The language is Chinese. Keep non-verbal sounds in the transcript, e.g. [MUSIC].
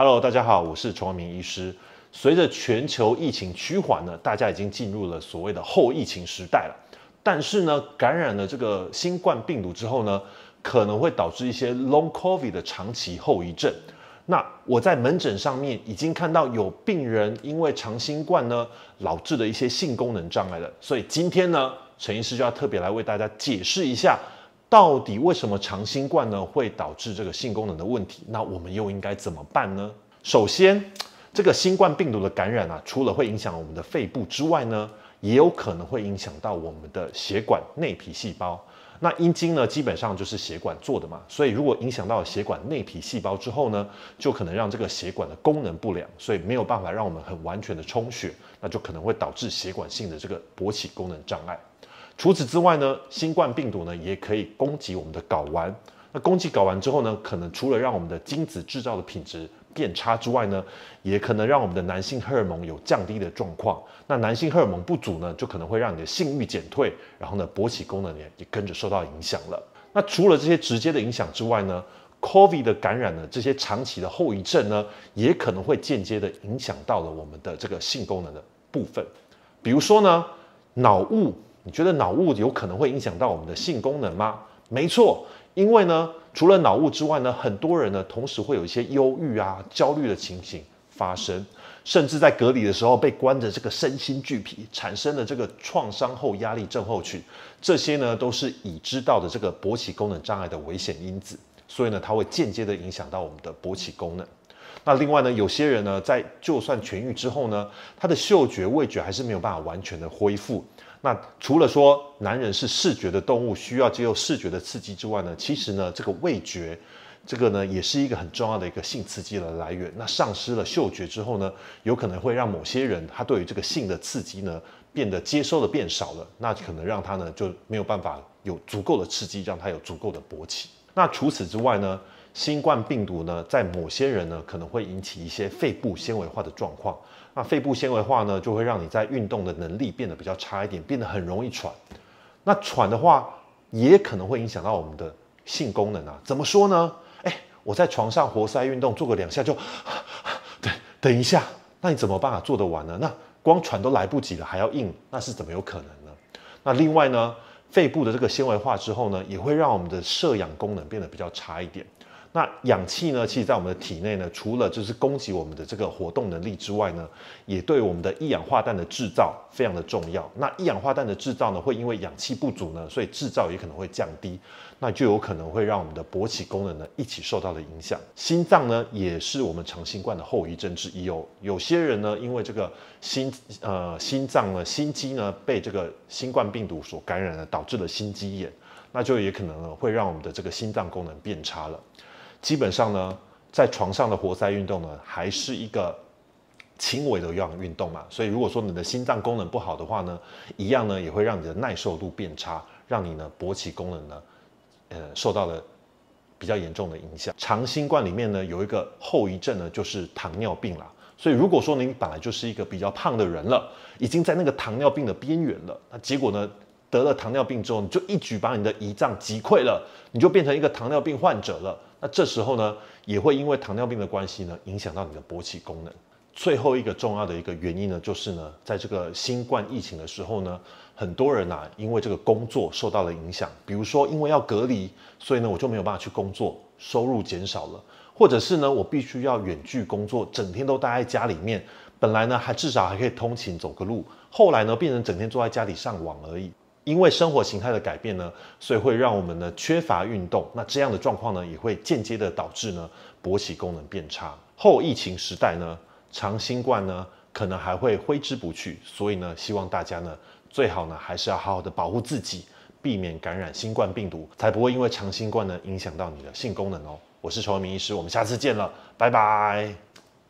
Hello，大家好，我是崇文明医师。随着全球疫情趋缓呢，大家已经进入了所谓的后疫情时代了。但是呢，感染了这个新冠病毒之后呢，可能会导致一些 long covid 的长期后遗症。那我在门诊上面已经看到有病人因为长新冠呢，导致的一些性功能障碍了。所以今天呢，陈医师就要特别来为大家解释一下。到底为什么长新冠呢会导致这个性功能的问题？那我们又应该怎么办呢？首先，这个新冠病毒的感染啊，除了会影响我们的肺部之外呢，也有可能会影响到我们的血管内皮细胞。那阴茎呢，基本上就是血管做的嘛，所以如果影响到血管内皮细胞之后呢，就可能让这个血管的功能不良，所以没有办法让我们很完全的充血，那就可能会导致血管性的这个勃起功能障碍。除此之外呢，新冠病毒呢也可以攻击我们的睾丸。那攻击睾丸之后呢，可能除了让我们的精子制造的品质变差之外呢，也可能让我们的男性荷尔蒙有降低的状况。那男性荷尔蒙不足呢，就可能会让你的性欲减退，然后呢，勃起功能也也跟着受到影响了。那除了这些直接的影响之外呢，COVID 的感染呢，这些长期的后遗症呢，也可能会间接的影响到了我们的这个性功能的部分。比如说呢，脑雾。你觉得脑雾有可能会影响到我们的性功能吗？没错，因为呢，除了脑雾之外呢，很多人呢同时会有一些忧郁啊、焦虑的情形发生，甚至在隔离的时候被关着，这个身心俱疲，产生了这个创伤后压力症候群，这些呢都是已知道的这个勃起功能障碍的危险因子，所以呢，它会间接的影响到我们的勃起功能。那另外呢，有些人呢，在就算痊愈之后呢，他的嗅觉、味觉还是没有办法完全的恢复。那除了说男人是视觉的动物，需要接受视觉的刺激之外呢，其实呢，这个味觉，这个呢，也是一个很重要的一个性刺激的来源。那丧失了嗅觉之后呢，有可能会让某些人他对于这个性的刺激呢，变得接收的变少了，那可能让他呢就没有办法有足够的刺激，让他有足够的勃起。那除此之外呢？新冠病毒呢，在某些人呢可能会引起一些肺部纤维化的状况。那肺部纤维化呢，就会让你在运动的能力变得比较差一点，变得很容易喘。那喘的话，也可能会影响到我们的性功能啊。怎么说呢？哎，我在床上活塞运动做个两下就，等 [LAUGHS] 等一下，那你怎么办啊？做得完呢？那光喘都来不及了，还要硬，那是怎么有可能呢？那另外呢，肺部的这个纤维化之后呢，也会让我们的摄氧功能变得比较差一点。那氧气呢？其实，在我们的体内呢，除了就是供给我们的这个活动能力之外呢，也对我们的一氧化氮的制造非常的重要。那一氧化氮的制造呢，会因为氧气不足呢，所以制造也可能会降低，那就有可能会让我们的勃起功能呢一起受到了影响。心脏呢，也是我们长新冠的后遗症之一哦。有些人呢，因为这个心呃心脏呢，心肌呢被这个新冠病毒所感染了，导致了心肌炎，那就也可能呢会让我们的这个心脏功能变差了。基本上呢，在床上的活塞运动呢，还是一个轻微的有氧运动嘛。所以如果说你的心脏功能不好的话呢，一样呢也会让你的耐受度变差，让你呢勃起功能呢，呃，受到了比较严重的影响。长新冠里面呢有一个后遗症呢就是糖尿病啦。所以如果说您本来就是一个比较胖的人了，已经在那个糖尿病的边缘了，那结果呢？得了糖尿病之后，你就一举把你的胰脏击溃了，你就变成一个糖尿病患者了。那这时候呢，也会因为糖尿病的关系呢，影响到你的勃起功能。最后一个重要的一个原因呢，就是呢，在这个新冠疫情的时候呢，很多人啊，因为这个工作受到了影响，比如说因为要隔离，所以呢我就没有办法去工作，收入减少了，或者是呢我必须要远距工作，整天都待在家里面，本来呢还至少还可以通勤走个路，后来呢变成整天坐在家里上网而已。因为生活形态的改变呢，所以会让我们呢缺乏运动，那这样的状况呢，也会间接的导致呢勃起功能变差。后疫情时代呢，长新冠呢可能还会挥之不去，所以呢，希望大家呢最好呢还是要好好的保护自己，避免感染新冠病毒，才不会因为长新冠呢影响到你的性功能哦。我是仇为民医师，我们下次见了，拜拜。